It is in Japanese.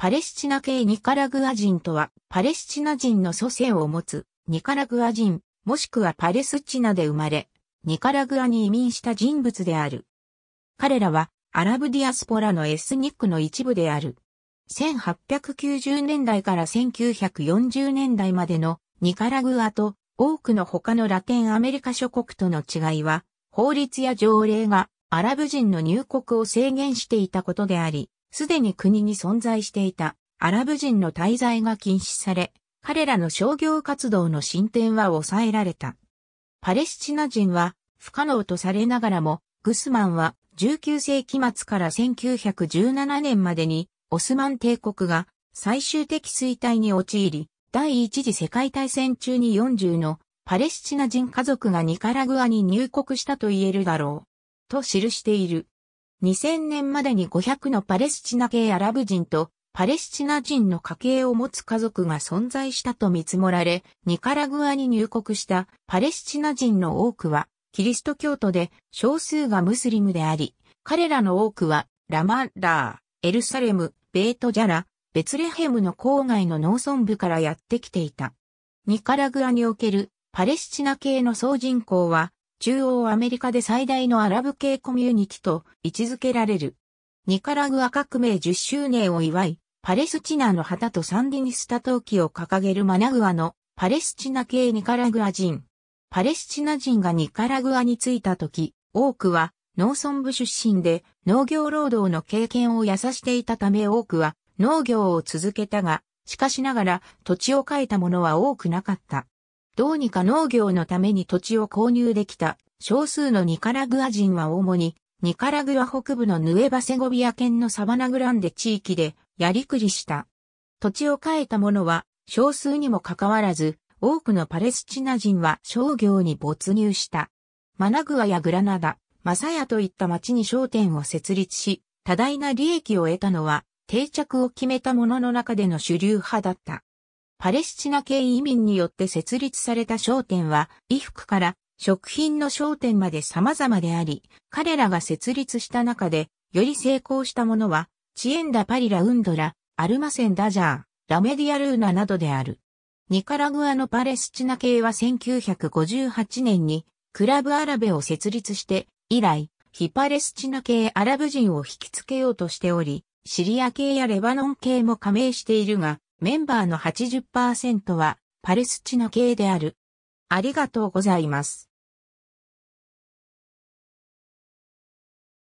パレスチナ系ニカラグア人とは、パレスチナ人の祖先を持つ、ニカラグア人、もしくはパレスチナで生まれ、ニカラグアに移民した人物である。彼らは、アラブディアスポラのエスニックの一部である。1890年代から1940年代までのニカラグアと多くの他のラテンアメリカ諸国との違いは、法律や条例がアラブ人の入国を制限していたことであり、すでに国に存在していたアラブ人の滞在が禁止され、彼らの商業活動の進展は抑えられた。パレスチナ人は不可能とされながらも、グスマンは19世紀末から1917年までにオスマン帝国が最終的衰退に陥り、第一次世界大戦中に40のパレスチナ人家族がニカラグアに入国したと言えるだろう。と記している。2000年までに500のパレスチナ系アラブ人とパレスチナ人の家系を持つ家族が存在したと見積もられ、ニカラグアに入国したパレスチナ人の多くは、キリスト教徒で少数がムスリムであり、彼らの多くはラマッラー、エルサレム、ベートジャラ、ベツレヘムの郊外の農村部からやってきていた。ニカラグアにおけるパレスチナ系の総人口は中央アメリカで最大のアラブ系コミュニティと位置づけられる。ニカラグア革命10周年を祝い、パレスチナの旗とサンディニスタ陶器を掲げるマナグアのパレスチナ系ニカラグア人。パレスチナ人がニカラグアに着いた時、多くは農村部出身で農業労働の経験をやさしていたため多くは農業を続けたが、しかしながら土地を変えた者は多くなかった。どうにか農業のために土地を購入できた少数のニカラグア人は主にニカラグア北部のヌエバセゴビア県のサバナグランデ地域でやりくりした。土地を変えた者は少数にもかかわらず多くのパレスチナ人は商業に没入した。マナグアやグラナダ、マサヤといった町に商店を設立し、多大な利益を得たのは定着を決めた者の中での主流派だった。パレスチナ系移民によって設立された商店は、衣服から食品の商店まで様々であり、彼らが設立した中で、より成功したものは、チエンダ・パリラ・ウンドラ、アルマセン・ダジャー、ラメディア・ルーナなどである。ニカラグアのパレスチナ系は1958年に、クラブアラベを設立して、以来、非パレスチナ系アラブ人を引きつけようとしており、シリア系やレバノン系も加盟しているが、メンバーの80%はパレスチナ系である。ありがとうございます。